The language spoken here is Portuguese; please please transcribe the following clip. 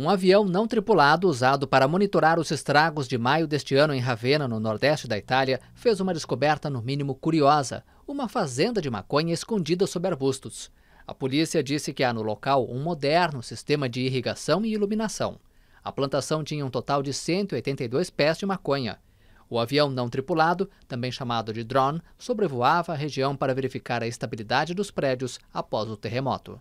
um avião não tripulado usado para monitorar os estragos de maio deste ano em Ravenna, no nordeste da Itália, fez uma descoberta no mínimo curiosa: uma fazenda de maconha escondida sob arbustos. A polícia disse que há no local um moderno sistema de irrigação e iluminação. A plantação tinha um total de 182 pés de maconha. O avião não tripulado, também chamado de drone, sobrevoava a região para verificar a estabilidade dos prédios após o terremoto.